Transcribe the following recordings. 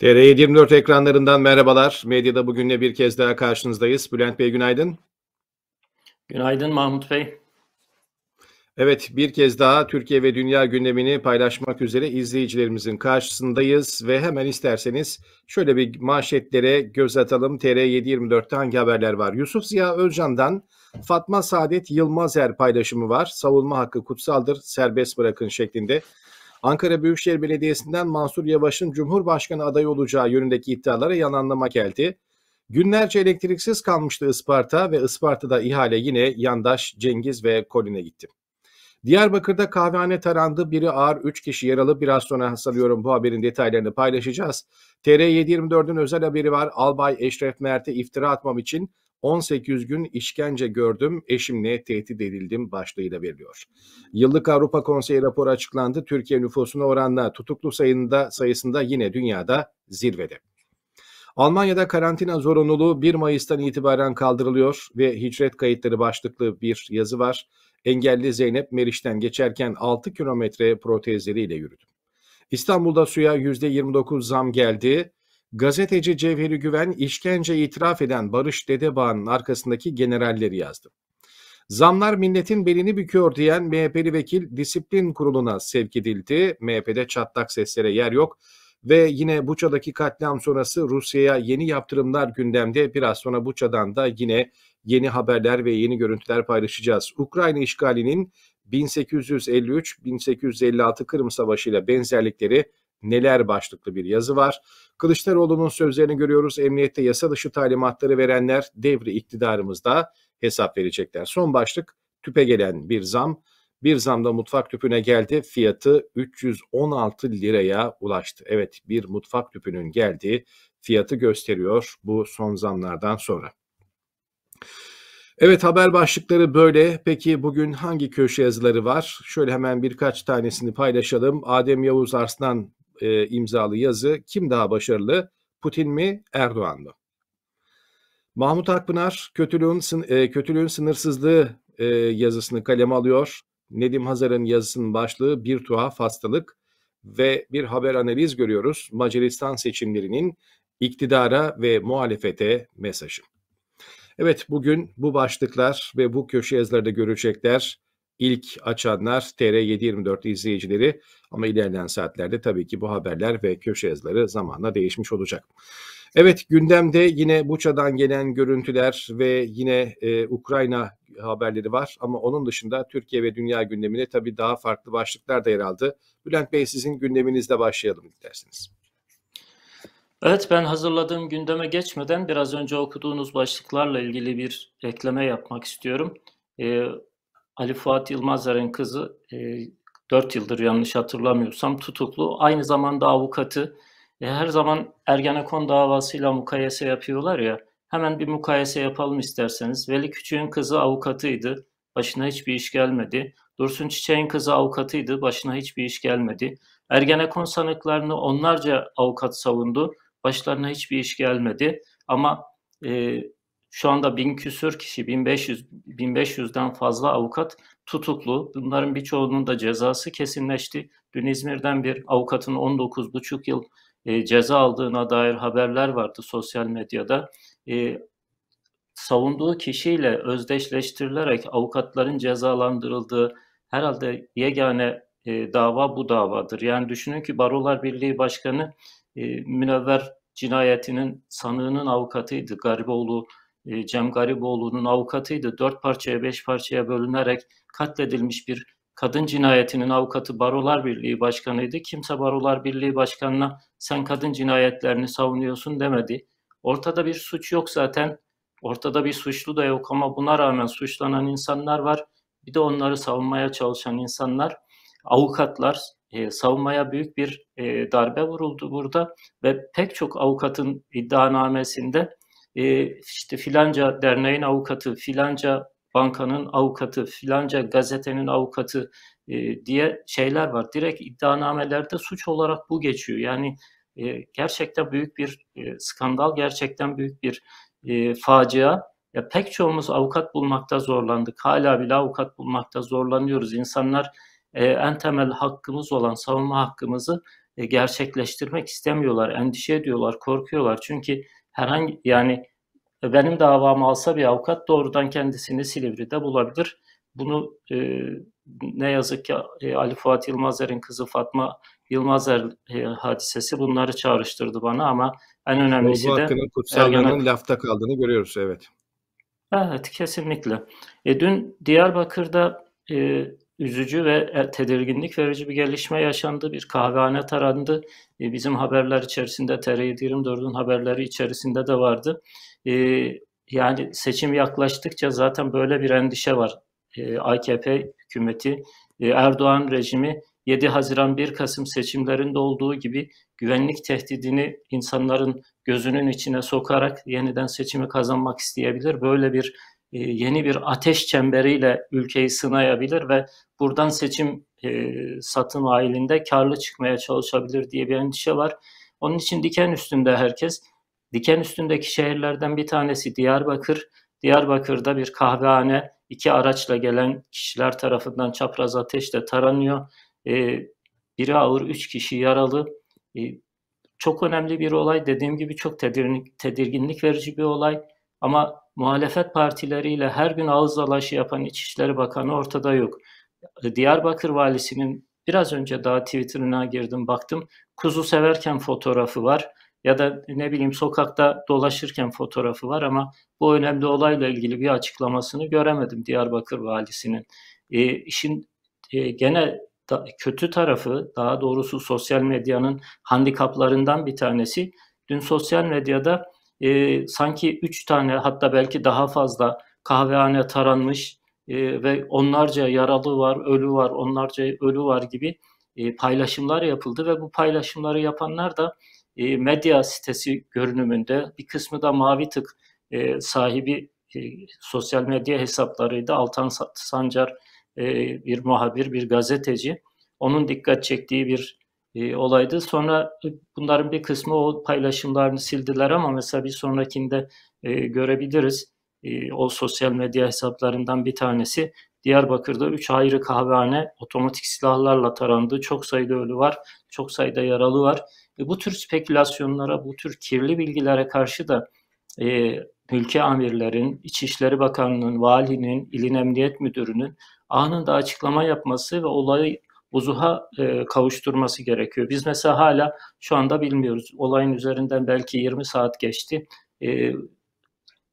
TR724 ekranlarından merhabalar. Medyada bugünle bir kez daha karşınızdayız. Bülent Bey günaydın. Günaydın Mahmut Bey. Evet bir kez daha Türkiye ve dünya gündemini paylaşmak üzere izleyicilerimizin karşısındayız ve hemen isterseniz şöyle bir manşetlere göz atalım. TR724'te hangi haberler var? Yusuf Ziya Özcan'dan Fatma Saadet Yılmazer paylaşımı var. Savunma hakkı kutsaldır serbest bırakın şeklinde. Ankara Büyükşehir Belediyesi'nden Mansur Yavaş'ın Cumhurbaşkanı adayı olacağı yönündeki iddialara yananlama geldi. Günlerce elektriksiz kalmıştı Isparta ve Isparta'da ihale yine yandaş Cengiz ve Kolin'e gitti. Diyarbakır'da kahvehane tarandı. Biri ağır, 3 kişi yaralı. Biraz sonra sanıyorum bu haberin detaylarını paylaşacağız. TR724'ün özel haberi var. Albay Eşref Mert'e iftira atmam için 18 gün işkence gördüm, eşimle tehdit edildim başlığıyla veriliyor. Yıllık Avrupa Konseyi raporu açıklandı. Türkiye nüfusuna oranla tutuklu sayında, sayısında yine dünyada zirvede. Almanya'da karantina zorunluluğu 1 Mayıs'tan itibaren kaldırılıyor ve hicret kayıtları başlıklı bir yazı var. Engelli Zeynep Meriç'ten geçerken 6 kilometre protezleriyle yürüdü. İstanbul'da suya %29 zam geldi. Gazeteci Cevheri Güven işkence itiraf eden Barış Dedebağ'ın arkasındaki generalleri yazdı. Zamlar milletin belini büküyor diyen MHP'li vekil disiplin kuruluna sevk edildi. MHP'de çatlak seslere yer yok ve yine Buça'daki katliam sonrası Rusya'ya yeni yaptırımlar gündemde. Biraz sonra Buça'dan da yine yeni haberler ve yeni görüntüler paylaşacağız. Ukrayna işgalinin 1853-1856 Kırım Savaşı ile benzerlikleri neler başlıklı bir yazı var. Kılıçdaroğlu'nun sözlerini görüyoruz. Emniyette yasa dışı talimatları verenler devri iktidarımızda hesap verecekler. Son başlık tüpe gelen bir zam. Bir zamda mutfak tüpüne geldi. Fiyatı 316 liraya ulaştı. Evet bir mutfak tüpünün geldiği fiyatı gösteriyor bu son zamlardan sonra. Evet haber başlıkları böyle. Peki bugün hangi köşe yazıları var? Şöyle hemen birkaç tanesini paylaşalım. Adem Yavuz Arslan e, imzalı yazı kim daha başarılı? Putin mi Erdoğan mı? Mahmut Akpınar kötülüğün, e, kötülüğün sınırsızlığı e, yazısını kaleme alıyor. Nedim Hazar'ın yazısının başlığı bir tuhaf hastalık ve bir haber analiz görüyoruz. Macaristan seçimlerinin iktidara ve muhalefete mesajı. Evet bugün bu başlıklar ve bu köşe da görecekler ilk açanlar TR724 izleyicileri ama ilerleyen saatlerde tabii ki bu haberler ve köşe yazıları zamanla değişmiş olacak. Evet gündemde yine Buça'dan gelen görüntüler ve yine e, Ukrayna haberleri var ama onun dışında Türkiye ve dünya gündemine tabii daha farklı başlıklar da yer aldı. Bülent Bey sizin gündeminizle başlayalım isterseniz. Evet ben hazırladığım gündeme geçmeden biraz önce okuduğunuz başlıklarla ilgili bir ekleme yapmak istiyorum. Ee, Ali Fuat Yılmazlar'ın kızı e, 4 yıldır yanlış hatırlamıyorsam tutuklu. Aynı zamanda avukatı. E, her zaman Ergenekon davasıyla mukayese yapıyorlar ya. Hemen bir mukayese yapalım isterseniz. Veli Küçük'ün kızı avukatıydı. Başına hiçbir iş gelmedi. Dursun Çiçek'in kızı avukatıydı. Başına hiçbir iş gelmedi. Ergenekon sanıklarını onlarca avukat savundu. Başlarına hiçbir iş gelmedi. Ama e, şu anda bin küsür kişi, 1500 1500'den fazla avukat tutuklu. Bunların birçoğunun da cezası kesinleşti. Dün İzmir'den bir avukatın 19,5 yıl e, ceza aldığına dair haberler vardı sosyal medyada. E, savunduğu kişiyle özdeşleştirilerek avukatların cezalandırıldığı herhalde yegane e, dava bu davadır. Yani düşünün ki Barolar Birliği Başkanı e, Münevver cinayetinin sanığının avukatıydı. Gariboğlu ee, Cem Gariboğlu'nun avukatıydı. Dört parçaya beş parçaya bölünerek katledilmiş bir kadın cinayetinin avukatı Barolar Birliği Başkanı'ydı. Kimse Barolar Birliği Başkanı'na sen kadın cinayetlerini savunuyorsun demedi. Ortada bir suç yok zaten. Ortada bir suçlu da yok ama buna rağmen suçlanan insanlar var. Bir de onları savunmaya çalışan insanlar, avukatlar, e, savunmaya büyük bir e, darbe vuruldu burada ve pek çok avukatın iddianamesinde e, işte filanca derneğin avukatı, filanca bankanın avukatı, filanca gazetenin avukatı e, diye şeyler var. Direkt iddianamelerde suç olarak bu geçiyor. Yani e, gerçekten büyük bir e, skandal, gerçekten büyük bir e, facia. Ya pek çoğumuz avukat bulmakta zorlandık. Hala bile avukat bulmakta zorlanıyoruz. İnsanlar e, en temel hakkımız olan savunma hakkımızı e, gerçekleştirmek istemiyorlar. Endişe ediyorlar, korkuyorlar. Çünkü herhangi yani e, benim davamı alsa bir avukat doğrudan kendisini Silivri'de bulabilir. Bunu e, ne yazık ki e, Ali Fuat Yılmazer'in kızı Fatma Yılmazer e, hadisesi bunları çağrıştırdı bana ama en önemlisi Yolcu de hakkının kutsallığının Ergen... lafta kaldığını görüyoruz evet. Evet kesinlikle. E, dün Diyarbakır'da e, üzücü ve e, tedirginlik verici bir gelişme yaşandı. Bir kahvehane tarandı. E, bizim haberler içerisinde TR724'ün haberleri içerisinde de vardı. E, yani seçim yaklaştıkça zaten böyle bir endişe var. AKP hükümeti, Erdoğan rejimi 7 Haziran 1 Kasım seçimlerinde olduğu gibi güvenlik tehdidini insanların gözünün içine sokarak yeniden seçimi kazanmak isteyebilir. Böyle bir yeni bir ateş çemberiyle ülkeyi sınayabilir ve buradan seçim e, satın halinde karlı çıkmaya çalışabilir diye bir endişe var. Onun için diken üstünde herkes. Diken üstündeki şehirlerden bir tanesi Diyarbakır. Diyarbakır'da bir kahvehane iki araçla gelen kişiler tarafından çapraz ateşle taranıyor. E, biri ağır, üç kişi yaralı. E, çok önemli bir olay. Dediğim gibi çok tedirginlik, tedirginlik verici bir olay. Ama muhalefet partileriyle her gün ağız dalaşı yapan İçişleri Bakanı ortada yok. Diyarbakır valisinin biraz önce daha Twitter'ına girdim baktım. Kuzu severken fotoğrafı var ya da ne bileyim sokakta dolaşırken fotoğrafı var ama bu önemli olayla ilgili bir açıklamasını göremedim Diyarbakır valisinin. E, işin e, gene da, kötü tarafı daha doğrusu sosyal medyanın handikaplarından bir tanesi. Dün sosyal medyada e, sanki 3 tane hatta belki daha fazla kahvehane taranmış, ee, ve onlarca yaralı var, ölü var, onlarca ölü var gibi e, paylaşımlar yapıldı ve bu paylaşımları yapanlar da e, medya sitesi görünümünde bir kısmı da mavi tık e, sahibi sosyal medya hesaplarıydı. Altan Sancar bir muhabir, bir gazeteci. Onun dikkat çektiği bir olaydı. Sonra bunların bir kısmı o paylaşımlarını sildiler ama mesela bir sonrakinde görebiliriz. Ee, o sosyal medya hesaplarından bir tanesi Diyarbakır'da 3 ayrı kahvehane otomatik silahlarla tarandı. Çok sayıda ölü var, çok sayıda yaralı var. E, bu tür spekülasyonlara, bu tür kirli bilgilere karşı da e, ülke amirlerin, İçişleri Bakanlığı'nın, valinin, ilin emniyet müdürünün anında açıklama yapması ve olayı vuzuha e, kavuşturması gerekiyor. Biz mesela hala şu anda bilmiyoruz. Olayın üzerinden belki 20 saat geçti. E,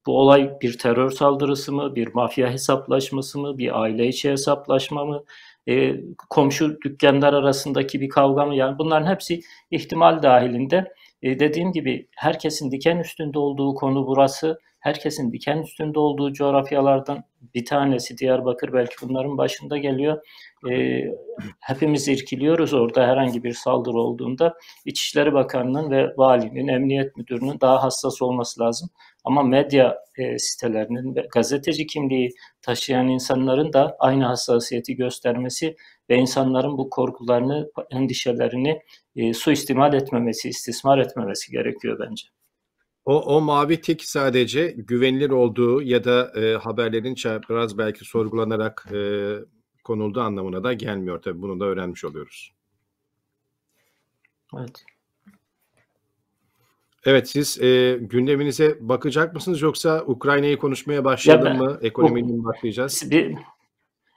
bu olay bir terör saldırısı mı, bir mafya hesaplaşması mı, bir aile içi hesaplaşma mı, e, komşu dükkanlar arasındaki bir kavga mı? Yani bunların hepsi ihtimal dahilinde. E, dediğim gibi herkesin diken üstünde olduğu konu burası. Herkesin diken üstünde olduğu coğrafyalardan bir tanesi Diyarbakır belki bunların başında geliyor. E, hepimiz irkiliyoruz orada herhangi bir saldırı olduğunda. İçişleri Bakanı'nın ve valinin, emniyet müdürünün daha hassas olması lazım. Ama medya e, sitelerinin ve gazeteci kimliği taşıyan insanların da aynı hassasiyeti göstermesi ve insanların bu korkularını, endişelerini e, suistimal etmemesi, istismar etmemesi gerekiyor bence. O, o mavi tik sadece güvenilir olduğu ya da e, haberlerin biraz belki sorgulanarak e, konulduğu anlamına da gelmiyor. Tabii bunu da öğrenmiş oluyoruz. Evet. Evet siz e, gündeminize bakacak mısınız yoksa Ukrayna'yı konuşmaya başladın mı? Ekonomiyle mi başlayacağız? Bir,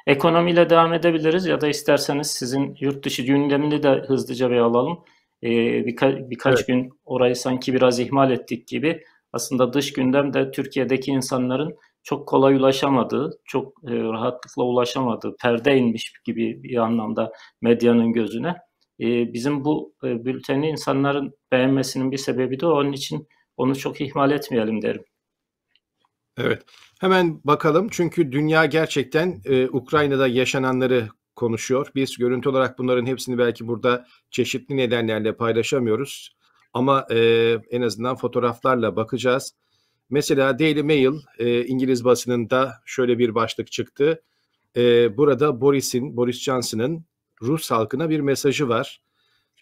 ekonomiyle devam edebiliriz ya da isterseniz sizin yurt dışı gündemini de hızlıca bir alalım. E, birka, birkaç evet. gün orayı sanki biraz ihmal ettik gibi. Aslında dış gündem de Türkiye'deki insanların çok kolay ulaşamadığı, çok e, rahatlıkla ulaşamadığı, perde inmiş gibi bir anlamda medyanın gözüne ee, bizim bu e, bülteni insanların beğenmesinin bir sebebi de onun için onu çok ihmal etmeyelim derim. Evet. Hemen bakalım çünkü dünya gerçekten e, Ukrayna'da yaşananları konuşuyor. Biz görüntü olarak bunların hepsini belki burada çeşitli nedenlerle paylaşamıyoruz. Ama e, en azından fotoğraflarla bakacağız. Mesela Daily Mail e, İngiliz basınında şöyle bir başlık çıktı. E, burada Boris'in, Boris Johnson'ın Rus halkına bir mesajı var.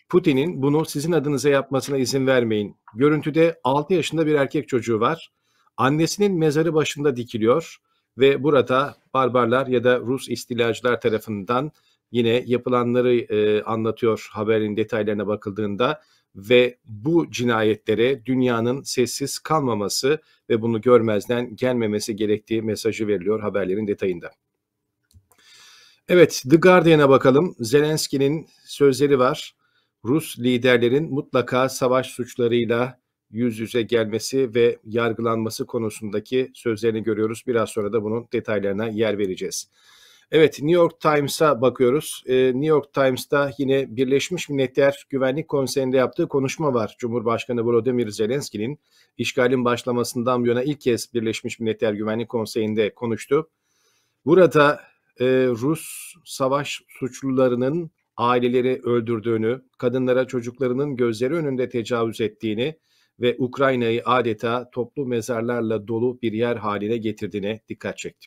Putin'in bunu sizin adınıza yapmasına izin vermeyin. Görüntüde 6 yaşında bir erkek çocuğu var. Annesinin mezarı başında dikiliyor ve burada barbarlar ya da Rus istilacılar tarafından yine yapılanları e, anlatıyor haberin detaylarına bakıldığında ve bu cinayetlere dünyanın sessiz kalmaması ve bunu görmezden gelmemesi gerektiği mesajı veriliyor haberlerin detayında. Evet, The Guardian'a bakalım. Zelenski'nin sözleri var. Rus liderlerin mutlaka savaş suçlarıyla yüz yüze gelmesi ve yargılanması konusundaki sözlerini görüyoruz. Biraz sonra da bunun detaylarına yer vereceğiz. Evet, New York Times'a bakıyoruz. Ee, New York Times'ta yine Birleşmiş Milletler Güvenlik Konseyi'nde yaptığı konuşma var. Cumhurbaşkanı Volodymyr Zelenski'nin işgalin başlamasından bu yana ilk kez Birleşmiş Milletler Güvenlik Konseyi'nde konuştu. Burada e, Rus savaş suçlularının aileleri öldürdüğünü, kadınlara çocuklarının gözleri önünde tecavüz ettiğini ve Ukrayna'yı adeta toplu mezarlarla dolu bir yer haline getirdiğine dikkat çekti.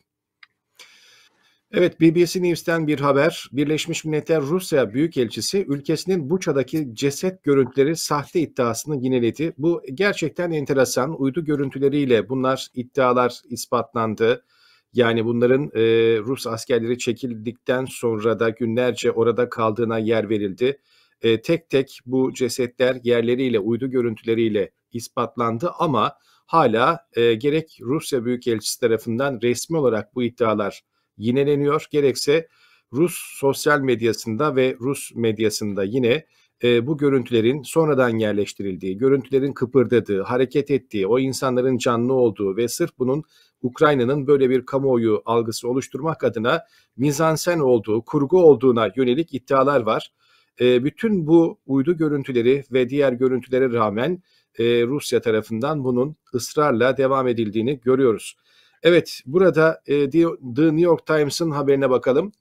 Evet BBC News'ten bir haber. Birleşmiş Milletler Rusya Büyükelçisi ülkesinin Buça'daki ceset görüntüleri sahte iddiasını yineledi. Bu gerçekten enteresan. Uydu görüntüleriyle bunlar iddialar ispatlandı. Yani bunların e, Rus askerleri çekildikten sonra da günlerce orada kaldığına yer verildi. E, tek tek bu cesetler yerleriyle, uydu görüntüleriyle ispatlandı ama hala e, gerek Rusya Büyükelçisi tarafından resmi olarak bu iddialar yineleniyor gerekse Rus sosyal medyasında ve Rus medyasında yine e, bu görüntülerin sonradan yerleştirildiği, görüntülerin kıpırdadığı, hareket ettiği, o insanların canlı olduğu ve sırf bunun Ukrayna'nın böyle bir kamuoyu algısı oluşturmak adına mizansen olduğu, kurgu olduğuna yönelik iddialar var. E, bütün bu uydu görüntüleri ve diğer görüntülere rağmen e, Rusya tarafından bunun ısrarla devam edildiğini görüyoruz. Evet burada e, The New York Times'ın haberine bakalım.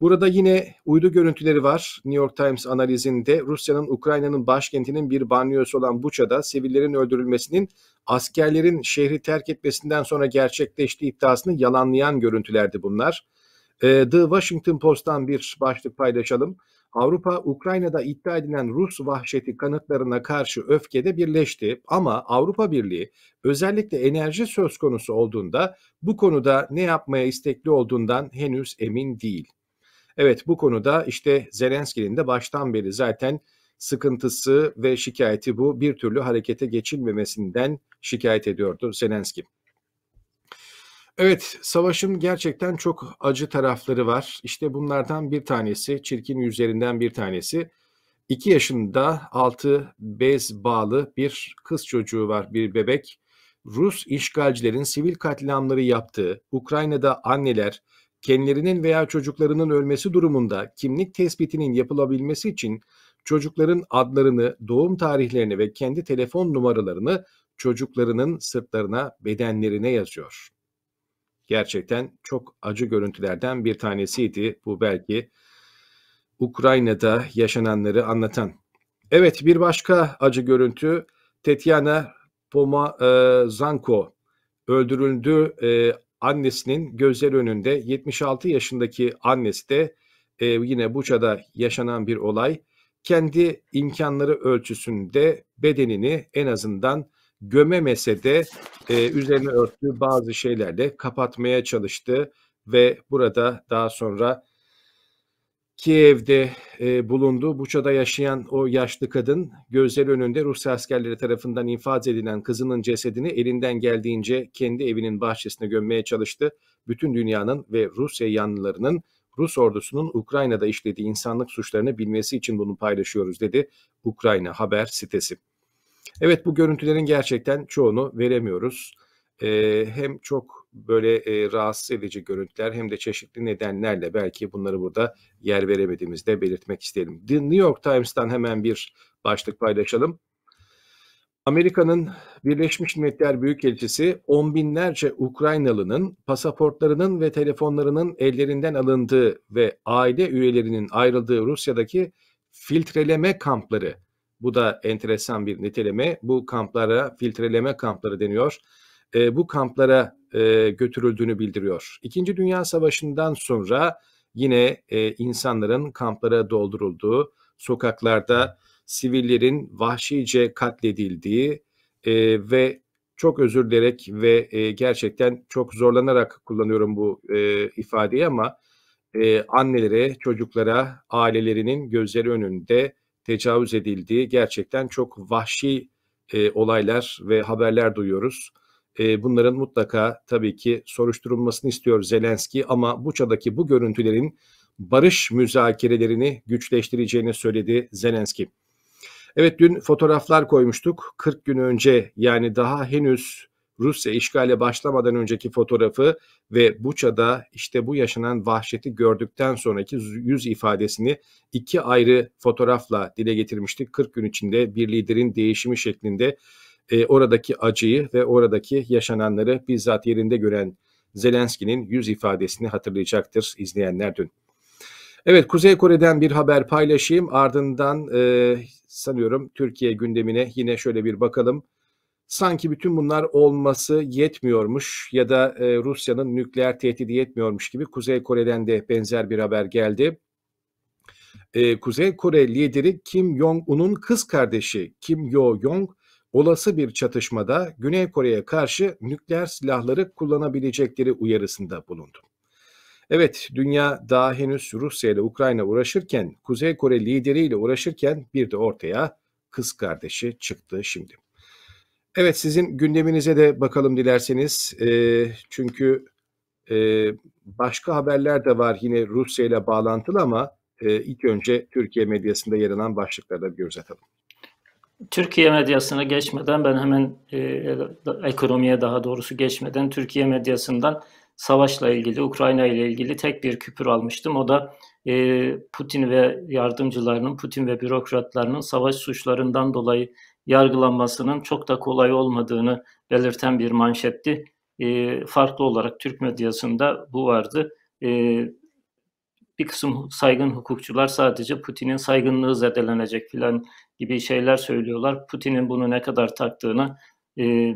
Burada yine uydu görüntüleri var. New York Times analizinde Rusya'nın Ukrayna'nın başkentinin bir banliyosu olan Buça'da sivillerin öldürülmesinin askerlerin şehri terk etmesinden sonra gerçekleştiği iddiasını yalanlayan görüntülerdi bunlar. Ee, The Washington Post'tan bir başlık paylaşalım. Avrupa Ukrayna'da iddia edilen Rus vahşeti kanıtlarına karşı öfkede birleşti ama Avrupa Birliği özellikle enerji söz konusu olduğunda bu konuda ne yapmaya istekli olduğundan henüz emin değil. Evet bu konuda işte Zelenski'nin de baştan beri zaten sıkıntısı ve şikayeti bu bir türlü harekete geçilmemesinden şikayet ediyordu Zelenski. Evet, savaşın gerçekten çok acı tarafları var. İşte bunlardan bir tanesi, çirkin yüzlerinden bir tanesi. 2 yaşında altı bez bağlı bir kız çocuğu var, bir bebek. Rus işgalcilerin sivil katliamları yaptığı, Ukrayna'da anneler kendilerinin veya çocuklarının ölmesi durumunda kimlik tespitinin yapılabilmesi için çocukların adlarını, doğum tarihlerini ve kendi telefon numaralarını çocuklarının sırtlarına, bedenlerine yazıyor. Gerçekten çok acı görüntülerden bir tanesiydi bu belki Ukrayna'da yaşananları anlatan. Evet bir başka acı görüntü Tetiana e, Zanko öldürüldü. E, annesinin gözler önünde 76 yaşındaki annesi de e, yine Buça'da yaşanan bir olay. Kendi imkanları ölçüsünde bedenini en azından gömemese de e, üzerine örttüğü bazı şeylerle kapatmaya çalıştı ve burada daha sonra Kiev'de e, bulundu. Buça'da yaşayan o yaşlı kadın gözler önünde Rus askerleri tarafından infaz edilen kızının cesedini elinden geldiğince kendi evinin bahçesine gömmeye çalıştı. Bütün dünyanın ve Rusya yanlılarının Rus ordusunun Ukrayna'da işlediği insanlık suçlarını bilmesi için bunu paylaşıyoruz dedi Ukrayna haber sitesi. Evet bu görüntülerin gerçekten çoğunu veremiyoruz. E, hem çok böyle e, rahatsız edici görüntüler hem de çeşitli nedenlerle belki bunları burada yer veremediğimizde belirtmek isteyelim. The New York Times'tan hemen bir başlık paylaşalım. Amerika'nın Birleşmiş Milletler Büyükelçisi on binlerce Ukraynalı'nın pasaportlarının ve telefonlarının ellerinden alındığı ve aile üyelerinin ayrıldığı Rusya'daki filtreleme kampları. Bu da enteresan bir niteleme. Bu kamplara filtreleme kampları deniyor. E, bu kamplara e, götürüldüğünü bildiriyor. İkinci Dünya Savaşı'ndan sonra yine e, insanların kamplara doldurulduğu, sokaklarda sivillerin vahşice katledildiği e, ve çok özür dilerek ve e, gerçekten çok zorlanarak kullanıyorum bu e, ifadeyi ama e, annelere, çocuklara, ailelerinin gözleri önünde tecavüz edildiği gerçekten çok vahşi e, olaylar ve haberler duyuyoruz. E, bunların mutlaka tabii ki soruşturulmasını istiyor Zelenski ama Buça'daki bu görüntülerin barış müzakerelerini güçleştireceğini söyledi Zelenski. Evet dün fotoğraflar koymuştuk. 40 gün önce yani daha henüz Rusya işgale başlamadan önceki fotoğrafı ve Buça'da işte bu yaşanan vahşeti gördükten sonraki yüz ifadesini iki ayrı fotoğrafla dile getirmiştik. 40 gün içinde bir liderin değişimi şeklinde e, oradaki acıyı ve oradaki yaşananları bizzat yerinde gören Zelenski'nin yüz ifadesini hatırlayacaktır izleyenler dün. Evet Kuzey Kore'den bir haber paylaşayım ardından e, sanıyorum Türkiye gündemine yine şöyle bir bakalım. Sanki bütün bunlar olması yetmiyormuş ya da e, Rusya'nın nükleer tehdidi yetmiyormuş gibi Kuzey Kore'den de benzer bir haber geldi. E, Kuzey Kore lideri Kim Jong-un'un kız kardeşi Kim yo Jong olası bir çatışmada Güney Kore'ye karşı nükleer silahları kullanabilecekleri uyarısında bulundu. Evet, dünya daha henüz Rusya ile Ukrayna uğraşırken, Kuzey Kore lideriyle uğraşırken bir de ortaya kız kardeşi çıktı şimdi. Evet, sizin gündeminize de bakalım dilerseniz. E, çünkü e, başka haberler de var yine Rusya ile bağlantılı ama e, ilk önce Türkiye medyasında yer alan başlıklarda bir göz atalım. Türkiye medyasına geçmeden ben hemen e, ekonomiye daha doğrusu geçmeden Türkiye medyasından savaşla ilgili, Ukrayna ile ilgili tek bir küpür almıştım. O da e, Putin ve yardımcılarının, Putin ve bürokratlarının savaş suçlarından dolayı yargılanmasının çok da kolay olmadığını belirten bir manşetti. E, farklı olarak Türk medyasında bu vardı. E, bir kısım saygın hukukçular sadece Putin'in saygınlığı zedelenecek filan gibi şeyler söylüyorlar. Putin'in bunu ne kadar taktığını e,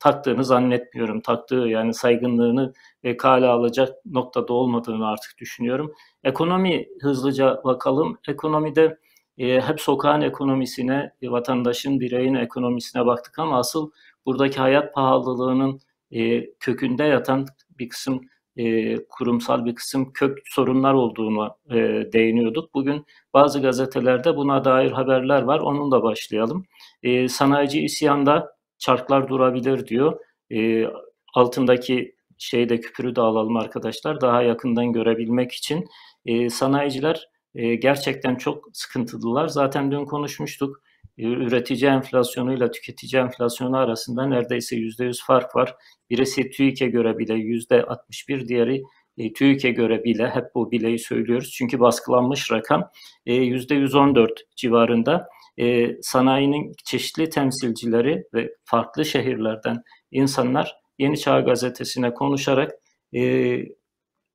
taktığını zannetmiyorum. Taktığı yani saygınlığını e, kale alacak noktada olmadığını artık düşünüyorum. Ekonomi hızlıca bakalım. Ekonomide e, hep sokağın ekonomisine, e, vatandaşın, bireyin ekonomisine baktık ama asıl buradaki hayat pahalılığının e, kökünde yatan bir kısım e, kurumsal bir kısım kök sorunlar olduğunu e, değiniyorduk. Bugün bazı gazetelerde buna dair haberler var. Onunla başlayalım. E, sanayici isyanda çarklar durabilir diyor. E, altındaki şeyde küpürü de alalım arkadaşlar. Daha yakından görebilmek için e, sanayiciler e, gerçekten çok sıkıntılılar. Zaten dün konuşmuştuk üretici enflasyonu ile tüketici enflasyonu arasında neredeyse yüzde yüz fark var. Birisi TÜİK'e göre bile yüzde %61, diğeri e, TÜİK'e göre bile hep bu bileyi söylüyoruz. Çünkü baskılanmış rakam e, yüzde %114 civarında. E, sanayinin çeşitli temsilcileri ve farklı şehirlerden insanlar Yeni Çağ Gazetesi'ne konuşarak e,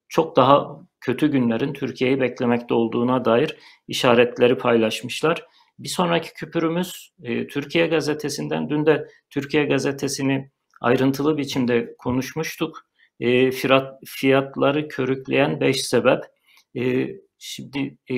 çok daha kötü günlerin Türkiye'yi beklemekte olduğuna dair işaretleri paylaşmışlar. Bir sonraki küpürümüz e, Türkiye Gazetesi'nden. Dün de Türkiye Gazetesi'ni ayrıntılı biçimde konuşmuştuk. E, fiyat, fiyatları körükleyen 5 sebep. E, şimdi e,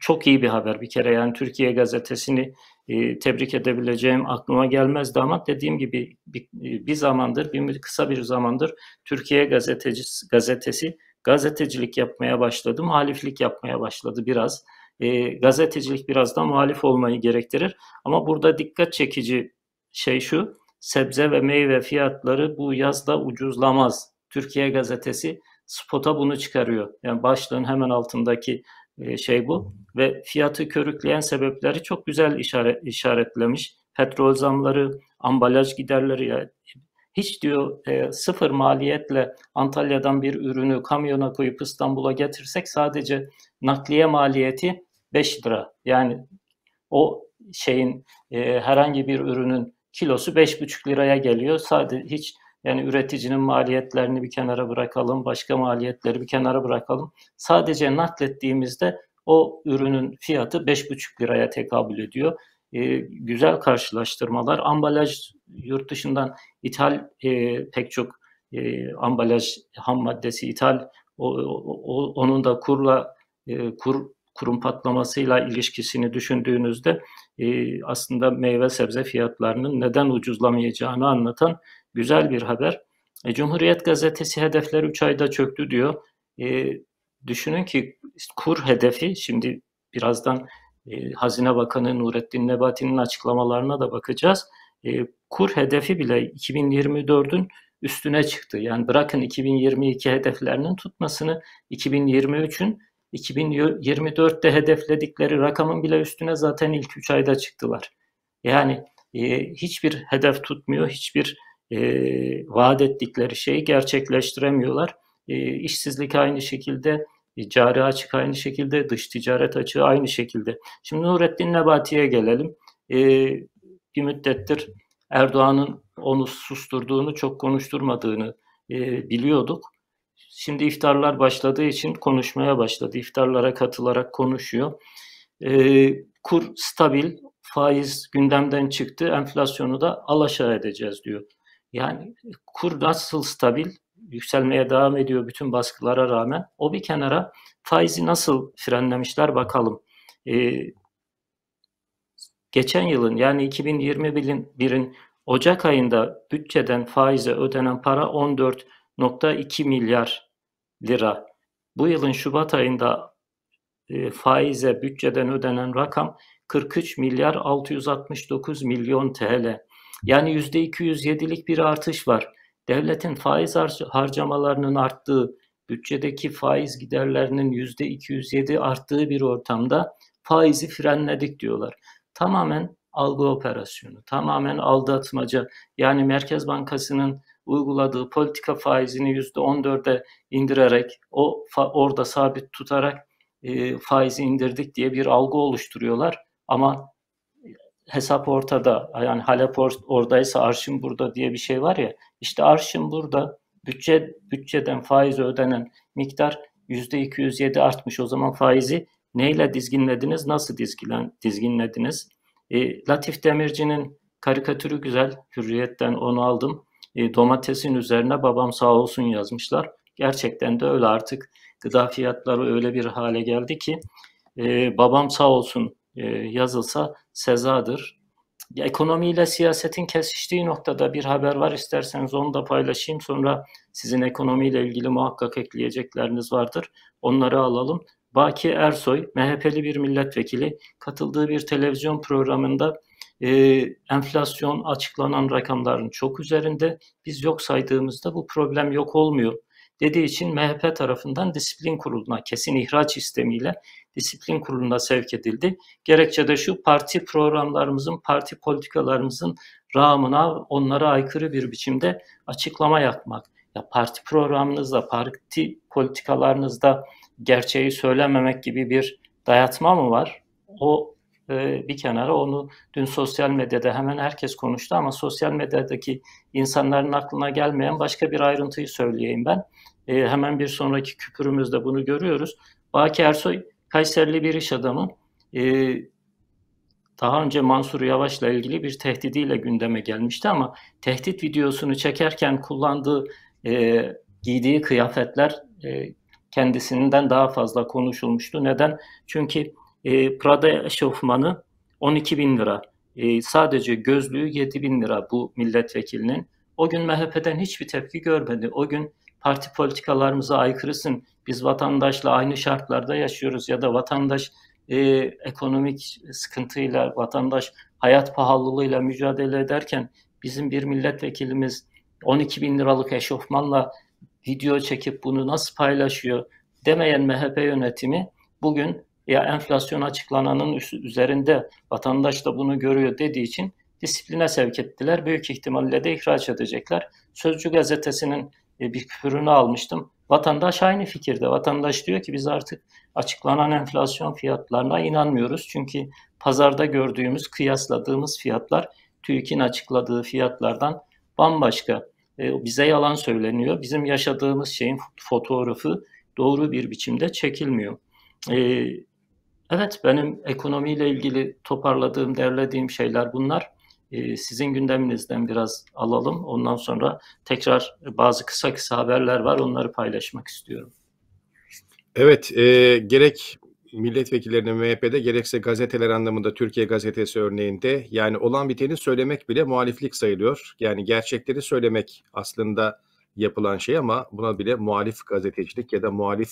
çok iyi bir haber bir kere yani Türkiye Gazetesi'ni e, tebrik edebileceğim aklıma gelmezdi ama dediğim gibi bir, e, bir zamandır, bir kısa bir zamandır Türkiye Gazetecisi Gazetesi gazetecilik yapmaya başladı, muhaliflik yapmaya başladı biraz e, gazetecilik biraz da muhalif olmayı gerektirir. Ama burada dikkat çekici şey şu, sebze ve meyve fiyatları bu yazda ucuzlamaz. Türkiye gazetesi spota bunu çıkarıyor. Yani başlığın hemen altındaki e, şey bu ve fiyatı körükleyen sebepleri çok güzel işaret, işaretlemiş. Petrol zamları, ambalaj giderleri ya hiç diyor e, sıfır maliyetle Antalya'dan bir ürünü kamyona koyup İstanbul'a getirsek sadece nakliye maliyeti 5 lira. Yani o şeyin e, herhangi bir ürünün kilosu 5,5 liraya geliyor. Sadece hiç yani üreticinin maliyetlerini bir kenara bırakalım, başka maliyetleri bir kenara bırakalım. Sadece naklettiğimizde o ürünün fiyatı 5,5 liraya tekabül ediyor. E, güzel karşılaştırmalar. Ambalaj yurt dışından ithal e, pek çok e, ambalaj ham maddesi ithal o, o, onun da kurla e, kur kurum patlamasıyla ilişkisini düşündüğünüzde e, aslında meyve sebze fiyatlarının neden ucuzlamayacağını anlatan güzel bir haber. E, Cumhuriyet gazetesi hedefler 3 ayda çöktü diyor. E, düşünün ki kur hedefi şimdi birazdan e, Hazine Bakanı Nurettin Nebati'nin açıklamalarına da bakacağız. E, kur hedefi bile 2024'ün üstüne çıktı. Yani bırakın 2022 hedeflerinin tutmasını 2023'ün 2024'te hedefledikleri rakamın bile üstüne zaten ilk 3 ayda çıktılar. Yani e, hiçbir hedef tutmuyor, hiçbir e, vaat ettikleri şeyi gerçekleştiremiyorlar. E, işsizlik aynı şekilde, e, cari açık aynı şekilde, dış ticaret açığı aynı şekilde. Şimdi Nurettin Nebati'ye gelelim. E, bir müddettir Erdoğan'ın onu susturduğunu, çok konuşturmadığını e, biliyorduk. Şimdi iftarlar başladığı için konuşmaya başladı. İftarlara katılarak konuşuyor. E, kur stabil, faiz gündemden çıktı, enflasyonu da alaşağı edeceğiz diyor. Yani kur nasıl stabil, yükselmeye devam ediyor bütün baskılara rağmen. O bir kenara faizi nasıl frenlemişler bakalım. E, geçen yılın yani 2021'in Ocak ayında bütçeden faize ödenen para 14.2 milyar lira. Bu yılın Şubat ayında e, faize bütçeden ödenen rakam 43 milyar 669 milyon TL. Yani %207'lik bir artış var. Devletin faiz harcamalarının arttığı, bütçedeki faiz giderlerinin %207 arttığı bir ortamda faizi frenledik diyorlar. Tamamen algı operasyonu, tamamen aldatmaca. Yani Merkez Bankası'nın uyguladığı politika faizini %14'e indirerek o orada sabit tutarak e, faizi indirdik diye bir algı oluşturuyorlar. Ama hesap ortada yani Halep or- oradaysa arşın burada diye bir şey var ya işte arşın burada bütçe bütçeden faiz ödenen miktar %207 artmış o zaman faizi neyle dizginlediniz nasıl dizgilen, dizginlediniz e, Latif Demirci'nin karikatürü güzel hürriyetten onu aldım e, domatesin üzerine babam sağ olsun yazmışlar. Gerçekten de öyle artık gıda fiyatları öyle bir hale geldi ki e, babam sağ olsun e, yazılsa sezadır. Ya, ekonomiyle siyasetin kesiştiği noktada bir haber var isterseniz onu da paylaşayım. Sonra sizin ekonomiyle ilgili muhakkak ekleyecekleriniz vardır. Onları alalım. Baki Ersoy, MHP'li bir milletvekili, katıldığı bir televizyon programında e, enflasyon açıklanan rakamların çok üzerinde. Biz yok saydığımızda bu problem yok olmuyor dediği için MHP tarafından disiplin kuruluna kesin ihraç istemiyle disiplin kuruluna sevk edildi. Gerekçe de şu parti programlarımızın, parti politikalarımızın rağmına onlara aykırı bir biçimde açıklama yapmak. Ya parti programınızda, parti politikalarınızda gerçeği söylememek gibi bir dayatma mı var? O ee, bir kenara onu dün sosyal medyada hemen herkes konuştu ama sosyal medyadaki insanların aklına gelmeyen başka bir ayrıntıyı söyleyeyim ben. Ee, hemen bir sonraki küpürümüzde bunu görüyoruz. Baki Ersoy Kayserli bir iş adamı ee, daha önce Mansur Yavaş'la ilgili bir tehdidiyle gündeme gelmişti ama tehdit videosunu çekerken kullandığı e, giydiği kıyafetler e, kendisinden daha fazla konuşulmuştu. Neden? Çünkü e, Prada eşofmanı 12 bin lira. E, sadece gözlüğü 7 bin lira bu milletvekilinin. O gün MHP'den hiçbir tepki görmedi. O gün parti politikalarımıza aykırısın. Biz vatandaşla aynı şartlarda yaşıyoruz ya da vatandaş e, ekonomik sıkıntıyla, vatandaş hayat pahalılığıyla mücadele ederken bizim bir milletvekilimiz 12 bin liralık eşofmanla video çekip bunu nasıl paylaşıyor demeyen MHP yönetimi bugün ya enflasyon açıklananın üst, üzerinde vatandaş da bunu görüyor dediği için disipline sevk ettiler. Büyük ihtimalle de ihraç edecekler. Sözcü gazetesinin e, bir küpürünü almıştım. Vatandaş aynı fikirde. Vatandaş diyor ki biz artık açıklanan enflasyon fiyatlarına inanmıyoruz. Çünkü pazarda gördüğümüz, kıyasladığımız fiyatlar TÜİK'in açıkladığı fiyatlardan bambaşka. E, bize yalan söyleniyor. Bizim yaşadığımız şeyin fotoğrafı doğru bir biçimde çekilmiyor. E, Evet, benim ekonomiyle ilgili toparladığım, derlediğim şeyler bunlar. Ee, sizin gündeminizden biraz alalım. Ondan sonra tekrar bazı kısa kısa haberler var. Onları paylaşmak istiyorum. Evet, e, gerek milletvekillerinin MHP'de gerekse gazeteler anlamında Türkiye gazetesi örneğinde yani olan biteni söylemek bile muhaliflik sayılıyor. Yani gerçekleri söylemek aslında yapılan şey ama buna bile muhalif gazetecilik ya da muhalif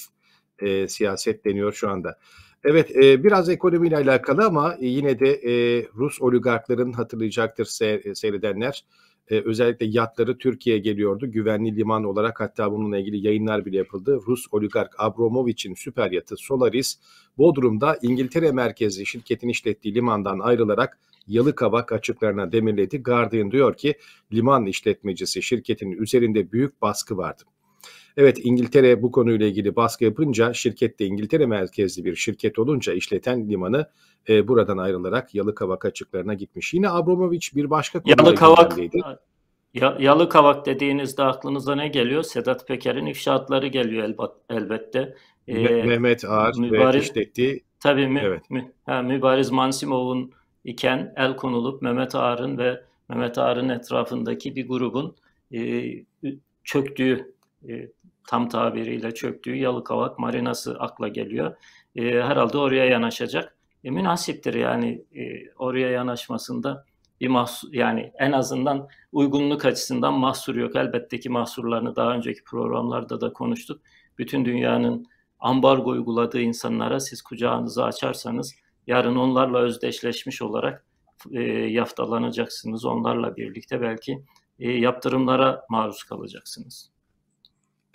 e, siyaset deniyor şu anda. Evet e, biraz ekonomiyle alakalı ama e, yine de e, Rus oligarkların hatırlayacaktır e, seyredenler. E, özellikle yatları Türkiye'ye geliyordu güvenli liman olarak hatta bununla ilgili yayınlar bile yapıldı. Rus oligark Abramovich'in süper yatı Solaris Bodrum'da İngiltere merkezli şirketin işlettiği limandan ayrılarak Yalıkavak açıklarına demirledi. Guardian diyor ki liman işletmecisi şirketin üzerinde büyük baskı vardı. Evet İngiltere bu konuyla ilgili baskı yapınca şirket de İngiltere merkezli bir şirket olunca işleten limanı e, buradan ayrılarak Yalıkavak açıklarına gitmiş. Yine Abramovich bir başka konuyla Yalıkavak, ya, Yalıkavak dediğinizde aklınıza ne geliyor? Sedat Peker'in ifşaatları geliyor elbat, elbette. Ee, Mehmet Ağar mübariz, ve işlettiği. Tabii mü, evet. mü, ha, Mübariz Mansimov'un iken el konulup Mehmet Ağar'ın ve Mehmet Ağar'ın etrafındaki bir grubun e, çöktüğü e, tam tabiriyle çöktüğü Yalıkavak Marinası akla geliyor. E, herhalde oraya yanaşacak. E, münasiptir yani e, oraya yanaşmasında bir mahsur, yani en azından uygunluk açısından mahsur yok. Elbette ki mahsurlarını daha önceki programlarda da konuştuk. Bütün dünyanın ambargo uyguladığı insanlara siz kucağınızı açarsanız yarın onlarla özdeşleşmiş olarak e, yaftalanacaksınız. Onlarla birlikte belki e, yaptırımlara maruz kalacaksınız.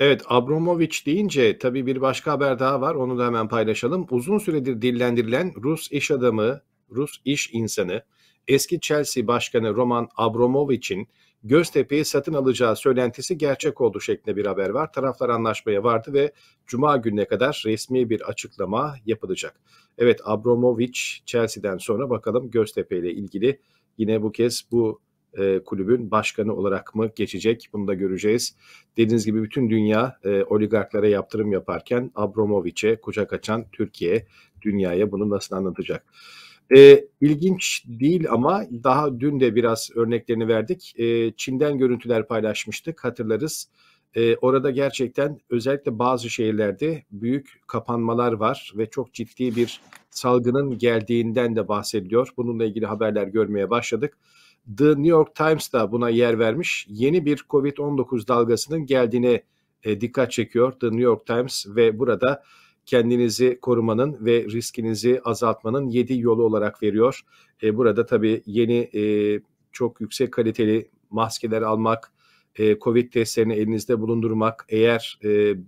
Evet Abramovich deyince tabii bir başka haber daha var onu da hemen paylaşalım. Uzun süredir dillendirilen Rus iş adamı, Rus iş insanı eski Chelsea başkanı Roman Abramovich'in Göztepe'yi satın alacağı söylentisi gerçek oldu şeklinde bir haber var. Taraflar anlaşmaya vardı ve cuma gününe kadar resmi bir açıklama yapılacak. Evet Abramovich Chelsea'den sonra bakalım Göztepe ile ilgili yine bu kez bu e, kulübün başkanı olarak mı geçecek? Bunu da göreceğiz. Dediğiniz gibi bütün dünya e, oligarklara yaptırım yaparken Abramovich'e kucak açan Türkiye dünyaya bunu nasıl anlatacak? E, ilginç değil ama daha dün de biraz örneklerini verdik. E, Çin'den görüntüler paylaşmıştık hatırlarız. E, orada gerçekten özellikle bazı şehirlerde büyük kapanmalar var ve çok ciddi bir salgının geldiğinden de bahsediliyor. Bununla ilgili haberler görmeye başladık. The New York Times da buna yer vermiş. Yeni bir Covid-19 dalgasının geldiğine e, dikkat çekiyor The New York Times ve burada kendinizi korumanın ve riskinizi azaltmanın yedi yolu olarak veriyor. E, burada tabii yeni e, çok yüksek kaliteli maskeler almak, COVID testlerini elinizde bulundurmak, eğer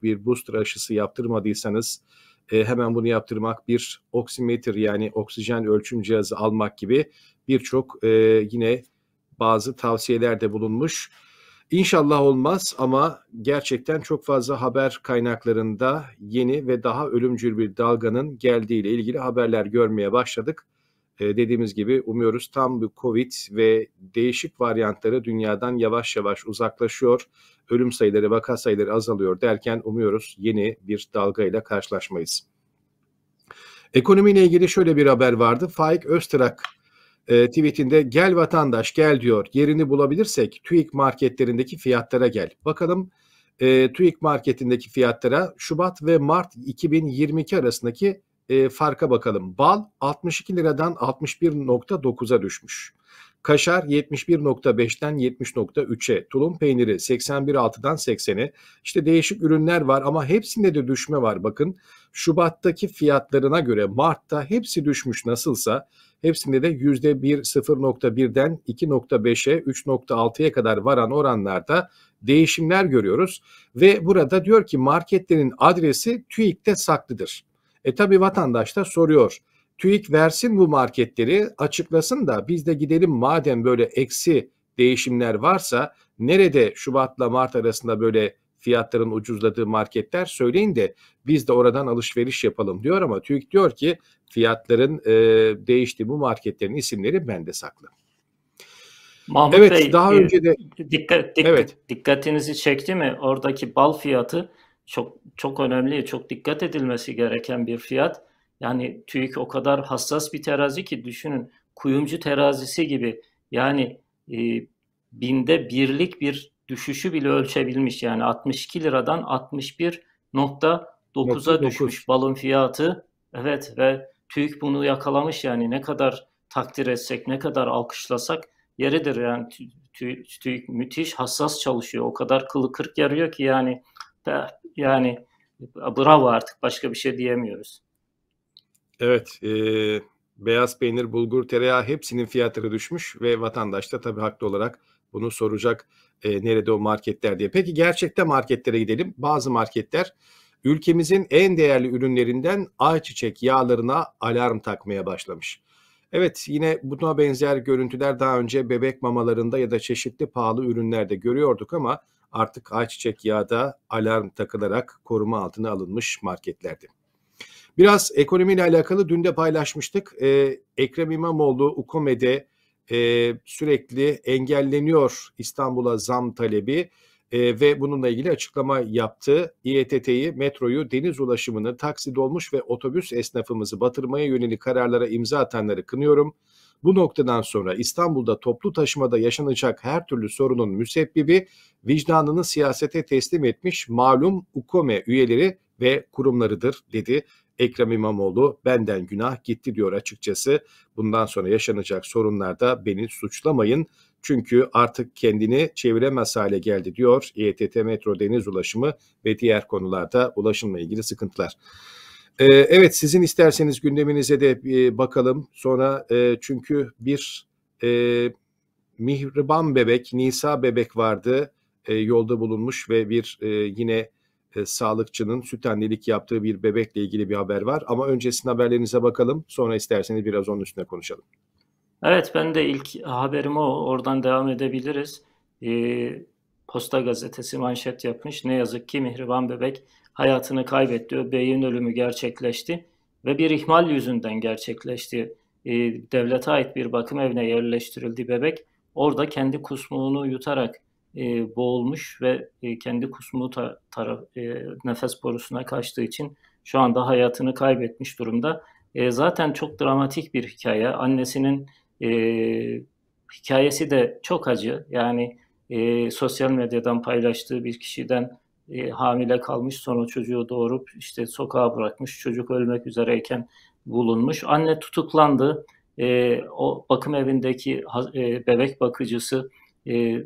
bir booster aşısı yaptırmadıysanız e, hemen bunu yaptırmak, bir oximeter yani oksijen ölçüm cihazı almak gibi birçok e, yine bazı tavsiyelerde bulunmuş. İnşallah olmaz ama gerçekten çok fazla haber kaynaklarında yeni ve daha ölümcül bir dalganın geldiği ile ilgili haberler görmeye başladık. Ee, dediğimiz gibi umuyoruz tam bu Covid ve değişik varyantları dünyadan yavaş yavaş uzaklaşıyor. Ölüm sayıları, vaka sayıları azalıyor derken umuyoruz yeni bir dalga ile karşılaşmayız. Ekonomiyle ilgili şöyle bir haber vardı. Faik Öztrak e, tweetinde gel vatandaş gel diyor yerini bulabilirsek TÜİK marketlerindeki fiyatlara gel. Bakalım e, TÜİK marketindeki fiyatlara Şubat ve Mart 2022 arasındaki e, farka bakalım. Bal 62 liradan 61.9'a düşmüş. Kaşar 71.5'ten 70.3'e, tulum peyniri 81.6'dan 80'e. İşte değişik ürünler var ama hepsinde de düşme var bakın. Şubat'taki fiyatlarına göre Mart'ta hepsi düşmüş nasılsa hepsinde de %1 0.1'den 2.5'e 3.6'ya kadar varan oranlarda değişimler görüyoruz. Ve burada diyor ki marketlerin adresi TÜİK'te saklıdır. E tabi vatandaş da soruyor. TÜİK versin bu marketleri açıklasın da biz de gidelim madem böyle eksi değişimler varsa nerede Şubat'la Mart arasında böyle fiyatların ucuzladığı marketler söyleyin de biz de oradan alışveriş yapalım diyor ama TÜİK diyor ki fiyatların e, değiştiği bu marketlerin isimleri bende saklı. Mahmut evet, Bey, daha önce de dikkat, dikkat evet. dikkatinizi çekti mi? Oradaki bal fiyatı çok çok önemli, çok dikkat edilmesi gereken bir fiyat. Yani TÜİK o kadar hassas bir terazi ki düşünün kuyumcu terazisi gibi yani e, binde birlik bir düşüşü bile ölçebilmiş. Yani 62 liradan 61.9'a düşmüş balon fiyatı. Evet ve TÜİK bunu yakalamış yani ne kadar takdir etsek, ne kadar alkışlasak yeridir. Yani TÜİK müthiş hassas çalışıyor. O kadar kılı kırk yarıyor ki yani yani bravo artık başka bir şey diyemiyoruz. Evet, e, beyaz peynir, bulgur, tereyağı hepsinin fiyatları düşmüş ve vatandaş da tabii haklı olarak bunu soracak e, nerede o marketler diye. Peki gerçekte marketlere gidelim. Bazı marketler ülkemizin en değerli ürünlerinden ayçiçek yağlarına alarm takmaya başlamış. Evet yine buna benzer görüntüler daha önce bebek mamalarında ya da çeşitli pahalı ürünlerde görüyorduk ama artık ayçiçek yağı da alarm takılarak koruma altına alınmış marketlerdi. Biraz ekonomiyle alakalı dün de paylaşmıştık. Ee, Ekrem İmamoğlu Ukome'de e, sürekli engelleniyor İstanbul'a zam talebi e, ve bununla ilgili açıklama yaptı. İETT'yi, metroyu, deniz ulaşımını, taksi dolmuş ve otobüs esnafımızı batırmaya yönelik kararlara imza atanları kınıyorum.'' Bu noktadan sonra İstanbul'da toplu taşımada yaşanacak her türlü sorunun müsebbibi vicdanını siyasete teslim etmiş malum UKOME üyeleri ve kurumlarıdır dedi. Ekrem İmamoğlu benden günah gitti diyor açıkçası. Bundan sonra yaşanacak sorunlarda beni suçlamayın. Çünkü artık kendini çeviremez hale geldi diyor İETT Metro Deniz Ulaşımı ve diğer konularda ulaşımla ilgili sıkıntılar. Ee, evet sizin isterseniz gündeminize de e, bakalım. Sonra e, çünkü bir e, Mihriban bebek, Nisa bebek vardı e, yolda bulunmuş ve bir e, yine e, sağlıkçının süt annelik yaptığı bir bebekle ilgili bir haber var. Ama öncesinde haberlerinize bakalım. Sonra isterseniz biraz onun üstüne konuşalım. Evet ben de ilk haberim o. Oradan devam edebiliriz. E, Posta gazetesi manşet yapmış. Ne yazık ki Mihriban bebek hayatını kaybetti. Öbeğin ölümü gerçekleşti ve bir ihmal yüzünden gerçekleşti. E, devlete ait bir bakım evine yerleştirildi bebek. Orada kendi kusmuğunu yutarak e, boğulmuş ve e, kendi kusmuğu ta, taraf, e, nefes borusuna kaçtığı için şu anda hayatını kaybetmiş durumda. E, zaten çok dramatik bir hikaye. Annesinin e, hikayesi de çok acı. Yani e, sosyal medyadan paylaştığı bir kişiden e, hamile kalmış sonra çocuğu doğurup işte sokağa bırakmış çocuk ölmek üzereyken bulunmuş. Anne tutuklandı. E, o bakım evindeki e, bebek bakıcısı e,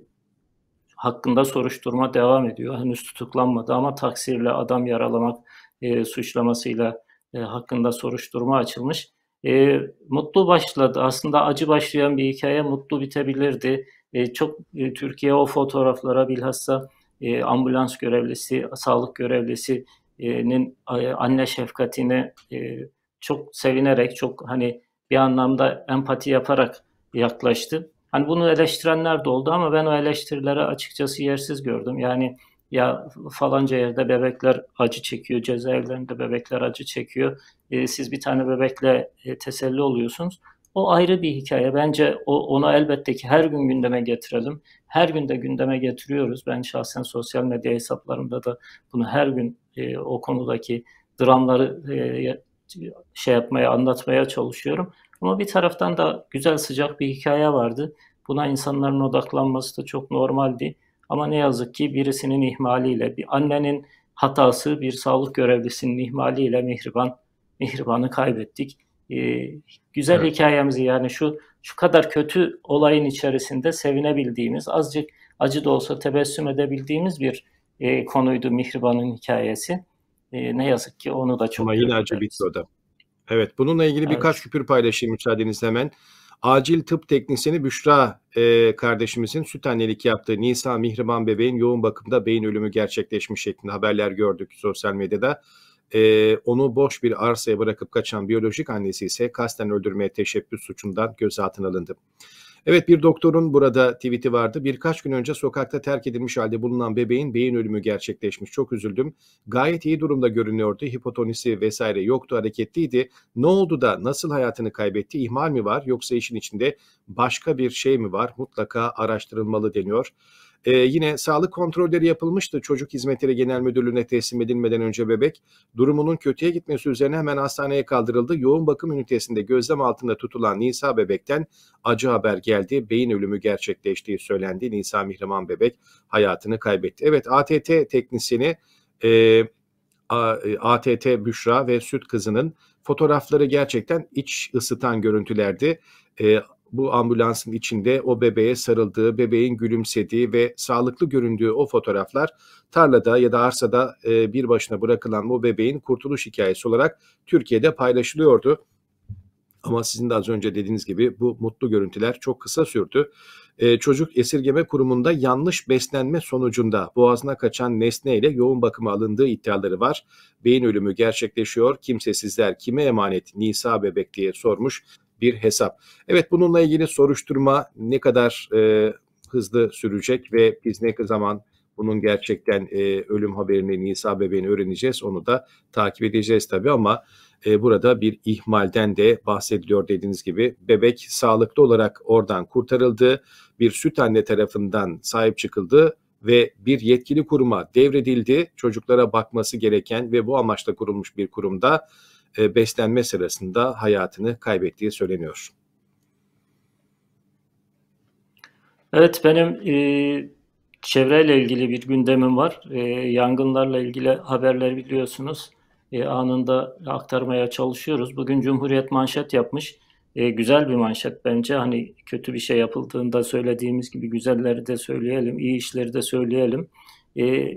hakkında soruşturma devam ediyor. Henüz tutuklanmadı ama taksirle adam yaralamak e, suçlamasıyla e, hakkında soruşturma açılmış. E, mutlu başladı. Aslında acı başlayan bir hikaye mutlu bitebilirdi. E, çok e, Türkiye o fotoğraflara bilhassa e, ambulans görevlisi, sağlık görevlisinin e, anne şefkatini e, çok sevinerek, çok hani bir anlamda empati yaparak yaklaştı. Hani bunu eleştirenler de oldu ama ben o eleştirilere açıkçası yersiz gördüm. Yani ya falanca yerde bebekler acı çekiyor, cezaevlerinde bebekler acı çekiyor. E, siz bir tane bebekle e, teselli oluyorsunuz. O ayrı bir hikaye. Bence o, onu elbette ki her gün gündeme getirelim. Her gün de gündeme getiriyoruz. Ben şahsen sosyal medya hesaplarımda da bunu her gün e, o konudaki dramları e, şey yapmaya, anlatmaya çalışıyorum. Ama bir taraftan da güzel sıcak bir hikaye vardı. Buna insanların odaklanması da çok normaldi. Ama ne yazık ki birisinin ihmaliyle, bir annenin hatası bir sağlık görevlisinin ihmaliyle Mihriban, Mihriban'ı kaybettik. Ee, güzel evet. hikayemizi yani şu şu kadar kötü olayın içerisinde sevinebildiğimiz, azıcık acı da olsa tebessüm edebildiğimiz bir e, konuydu Mihriban'ın hikayesi. E, ne yazık ki onu da çok... Ama yine acı bitti o da. Evet, bununla ilgili evet. birkaç küpür paylaşayım müsaadenizle hemen. Acil tıp teknisyeni Büşra e, kardeşimizin süt annelik yaptığı Nisa Mihriban bebeğin yoğun bakımda beyin ölümü gerçekleşmiş şeklinde haberler gördük sosyal medyada. E, onu boş bir arsaya bırakıp kaçan biyolojik annesi ise kasten öldürmeye teşebbüs suçundan gözaltına alındı. Evet bir doktorun burada tweet'i vardı. Birkaç gün önce sokakta terk edilmiş halde bulunan bebeğin beyin ölümü gerçekleşmiş. Çok üzüldüm. Gayet iyi durumda görünüyordu. Hipotonisi vesaire yoktu, hareketliydi. Ne oldu da nasıl hayatını kaybetti? İhmal mi var yoksa işin içinde başka bir şey mi var? Mutlaka araştırılmalı deniyor. E, yine sağlık kontrolleri yapılmıştı. Çocuk Hizmetleri Genel Müdürlüğü'ne teslim edilmeden önce bebek durumunun kötüye gitmesi üzerine hemen hastaneye kaldırıldı. Yoğun bakım ünitesinde gözlem altında tutulan Nisa bebekten acı haber geldi. Beyin ölümü gerçekleştiği söylendi. Nisa Mihriman bebek hayatını kaybetti. Evet ATT teknisyeni e, ATT e, Büşra ve süt kızının fotoğrafları gerçekten iç ısıtan görüntülerdi. E, bu ambulansın içinde o bebeğe sarıldığı, bebeğin gülümsediği ve sağlıklı göründüğü o fotoğraflar tarlada ya da arsada e, bir başına bırakılan bu bebeğin kurtuluş hikayesi olarak Türkiye'de paylaşılıyordu. Ama sizin de az önce dediğiniz gibi bu mutlu görüntüler çok kısa sürdü. Ee, çocuk esirgeme kurumunda yanlış beslenme sonucunda boğazına kaçan nesneyle yoğun bakıma alındığı iddiaları var. Beyin ölümü gerçekleşiyor. Kimsesizler kime emanet Nisa bebek diye sormuş bir hesap. Evet bununla ilgili soruşturma ne kadar e, hızlı sürecek ve biz ne zaman bunun gerçekten e, ölüm haberini Nisa bebeğini öğreneceğiz. Onu da takip edeceğiz tabii ama e, burada bir ihmalden de bahsediliyor dediğiniz gibi. Bebek sağlıklı olarak oradan kurtarıldı. Bir süt anne tarafından sahip çıkıldı ve bir yetkili kuruma devredildi. Çocuklara bakması gereken ve bu amaçla kurulmuş bir kurumda e, beslenme sırasında hayatını kaybettiği söyleniyor. Evet benim e, çevreyle ilgili bir gündemim var. E, yangınlarla ilgili haberler biliyorsunuz. E, anında aktarmaya çalışıyoruz. Bugün Cumhuriyet manşet yapmış. E, güzel bir manşet bence. Hani kötü bir şey yapıldığında söylediğimiz gibi güzelleri de söyleyelim, iyi işleri de söyleyelim. E,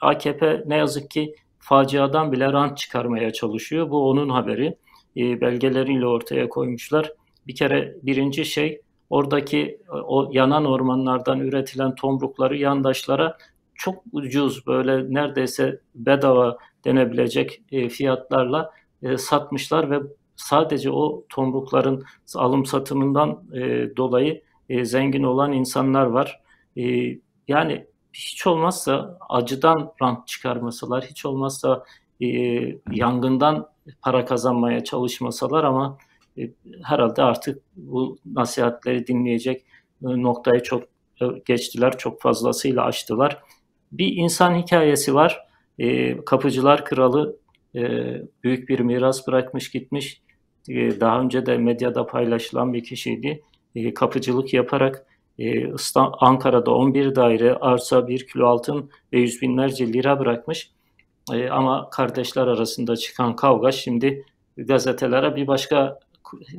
AKP ne yazık ki faciadan bile rant çıkarmaya çalışıyor. Bu onun haberi. E, belgeleriyle ortaya koymuşlar. Bir kere birinci şey oradaki e, o yanan ormanlardan üretilen tomrukları yandaşlara çok ucuz böyle neredeyse bedava denebilecek e, fiyatlarla e, satmışlar ve sadece o tomrukların alım satımından e, dolayı e, zengin olan insanlar var. E, yani hiç olmazsa acıdan rant çıkarmasalar, hiç olmazsa e, yangından para kazanmaya çalışmasalar ama e, herhalde artık bu nasihatleri dinleyecek e, noktayı çok e, geçtiler, çok fazlasıyla açtılar. Bir insan hikayesi var. E, Kapıcılar Kralı e, büyük bir miras bırakmış gitmiş. E, daha önce de medyada paylaşılan bir kişiydi. E, kapıcılık yaparak ee, Ankara'da 11 daire, arsa 1 kilo altın ve yüz binlerce lira bırakmış. Ee, ama kardeşler arasında çıkan kavga şimdi gazetelere bir başka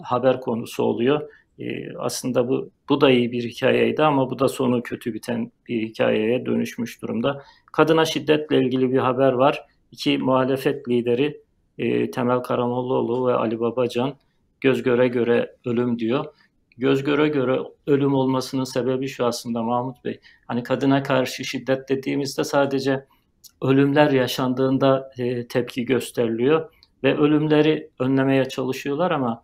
haber konusu oluyor. Ee, aslında bu, bu da iyi bir hikayeydi ama bu da sonu kötü biten bir hikayeye dönüşmüş durumda. Kadına şiddetle ilgili bir haber var. İki muhalefet lideri e, Temel Karamollaoğlu ve Ali Babacan göz göre göre ölüm diyor göz göre göre ölüm olmasının sebebi şu aslında Mahmut Bey. Hani kadına karşı şiddet dediğimizde sadece ölümler yaşandığında e, tepki gösteriliyor ve ölümleri önlemeye çalışıyorlar ama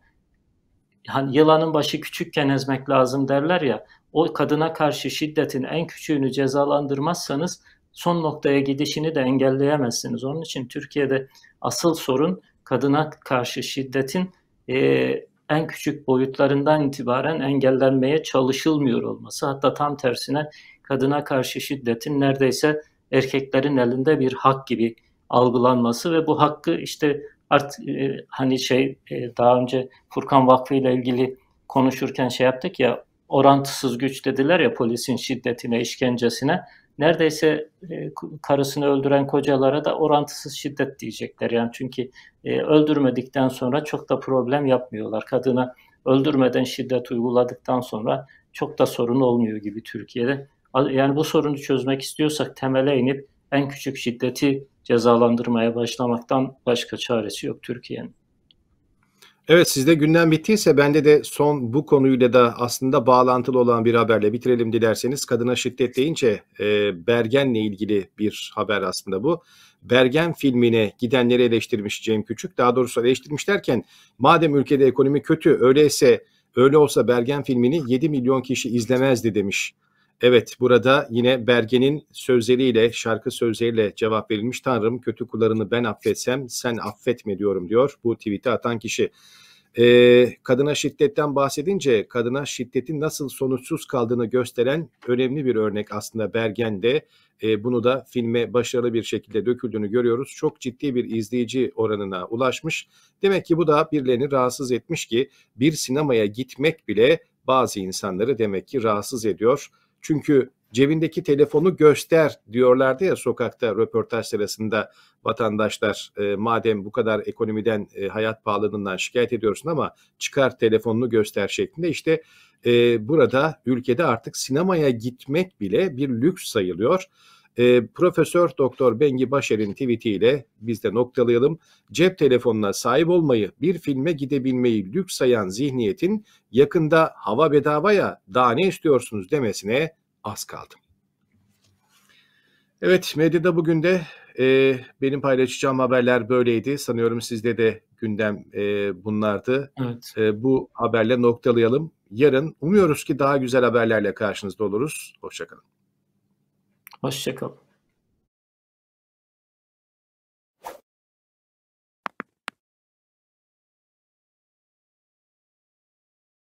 yani yılanın başı küçükken ezmek lazım derler ya. O kadına karşı şiddetin en küçüğünü cezalandırmazsanız son noktaya gidişini de engelleyemezsiniz. Onun için Türkiye'de asıl sorun kadına karşı şiddetin e, en küçük boyutlarından itibaren engellenmeye çalışılmıyor olması hatta tam tersine kadına karşı şiddetin neredeyse erkeklerin elinde bir hak gibi algılanması ve bu hakkı işte art e, hani şey e, daha önce Furkan Vakfı ile ilgili konuşurken şey yaptık ya orantısız güç dediler ya polisin şiddetine, işkencesine neredeyse e, karısını öldüren kocalara da orantısız şiddet diyecekler. Yani çünkü e, öldürmedikten sonra çok da problem yapmıyorlar. Kadına öldürmeden şiddet uyguladıktan sonra çok da sorun olmuyor gibi Türkiye'de. Yani bu sorunu çözmek istiyorsak temele inip en küçük şiddeti cezalandırmaya başlamaktan başka çaresi yok Türkiye'nin. Evet sizde gündem bittiyse bende de son bu konuyla da aslında bağlantılı olan bir haberle bitirelim dilerseniz. Kadına şiddet deyince e, Bergen'le ilgili bir haber aslında bu. Bergen filmine gidenleri eleştirmiş Cem Küçük. Daha doğrusu eleştirmiş derken madem ülkede ekonomi kötü öyleyse öyle olsa Bergen filmini 7 milyon kişi izlemezdi demiş Evet burada yine Berge'nin sözleriyle, şarkı sözleriyle cevap verilmiş. Tanrım kötü kullarını ben affetsem sen affetme diyorum diyor bu tweet'i atan kişi. Ee, kadına şiddetten bahsedince kadına şiddetin nasıl sonuçsuz kaldığını gösteren önemli bir örnek aslında Bergen'de. E, bunu da filme başarılı bir şekilde döküldüğünü görüyoruz. Çok ciddi bir izleyici oranına ulaşmış. Demek ki bu da birilerini rahatsız etmiş ki bir sinemaya gitmek bile bazı insanları demek ki rahatsız ediyor. Çünkü cebindeki telefonu göster diyorlardı ya sokakta röportaj sırasında vatandaşlar e, madem bu kadar ekonomiden e, hayat pahalılığından şikayet ediyorsun ama çıkar telefonunu göster şeklinde işte e, burada ülkede artık sinemaya gitmek bile bir lüks sayılıyor. E, Profesör Doktor Bengi Başer'in tweetiyle biz de noktalayalım. Cep telefonuna sahip olmayı, bir filme gidebilmeyi lüks sayan zihniyetin yakında hava bedavaya daha ne istiyorsunuz demesine az kaldı. Evet medyada bugün de e, benim paylaşacağım haberler böyleydi. Sanıyorum sizde de gündem e, bunlardı. Evet. E, bu haberle noktalayalım. Yarın umuyoruz ki daha güzel haberlerle karşınızda oluruz. Hoşçakalın. Hoşçakalın.